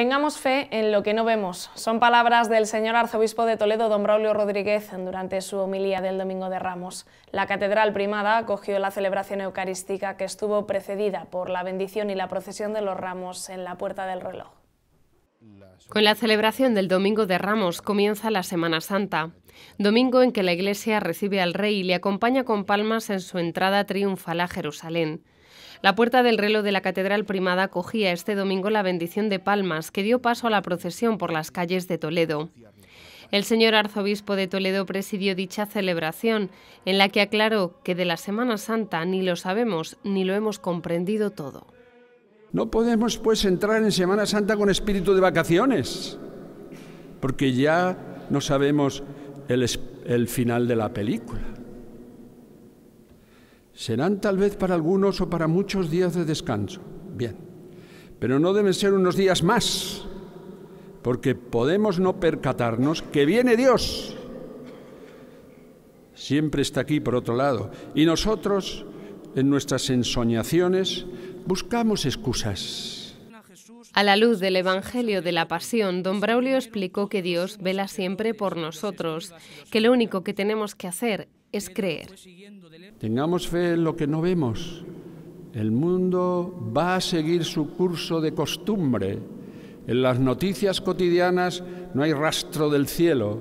Tengamos fe en lo que no vemos. Son palabras del señor arzobispo de Toledo, don Braulio Rodríguez, durante su homilía del Domingo de Ramos. La catedral primada acogió la celebración eucarística que estuvo precedida por la bendición y la procesión de los ramos en la Puerta del Reloj. Con la celebración del Domingo de Ramos comienza la Semana Santa, domingo en que la Iglesia recibe al Rey y le acompaña con palmas en su entrada triunfal a Jerusalén. La puerta del reloj de la Catedral Primada cogía este domingo la bendición de palmas que dio paso a la procesión por las calles de Toledo. El señor arzobispo de Toledo presidió dicha celebración, en la que aclaró que de la Semana Santa ni lo sabemos ni lo hemos comprendido todo. No podemos pues entrar en Semana Santa con espíritu de vacaciones, porque ya no sabemos el, el final de la película. Serán tal vez para algunos o para muchos días de descanso. Bien, pero no deben ser unos días más, porque podemos no percatarnos que viene Dios. Siempre está aquí por otro lado. Y nosotros, en nuestras ensoñaciones, buscamos excusas. A la luz del Evangelio de la Pasión, don Braulio explicó que Dios vela siempre por nosotros, que lo único que tenemos que hacer es creer. Tengamos fe en lo que no vemos. El mundo va a seguir su curso de costumbre. En las noticias cotidianas no hay rastro del cielo.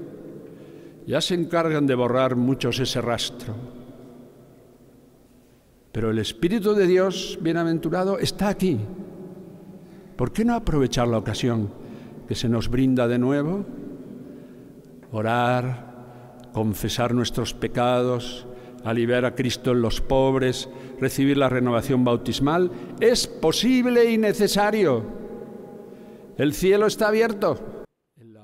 Ya se encargan de borrar muchos ese rastro. Pero el Espíritu de Dios bienaventurado está aquí. ¿Por qué no aprovechar la ocasión que se nos brinda de nuevo? Orar, confesar nuestros pecados, aliviar a Cristo en los pobres, recibir la renovación bautismal, es posible y necesario. El cielo está abierto.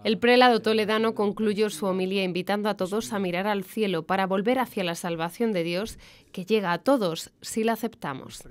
El prelado toledano concluyó su homilía invitando a todos a mirar al cielo para volver hacia la salvación de Dios que llega a todos si la aceptamos.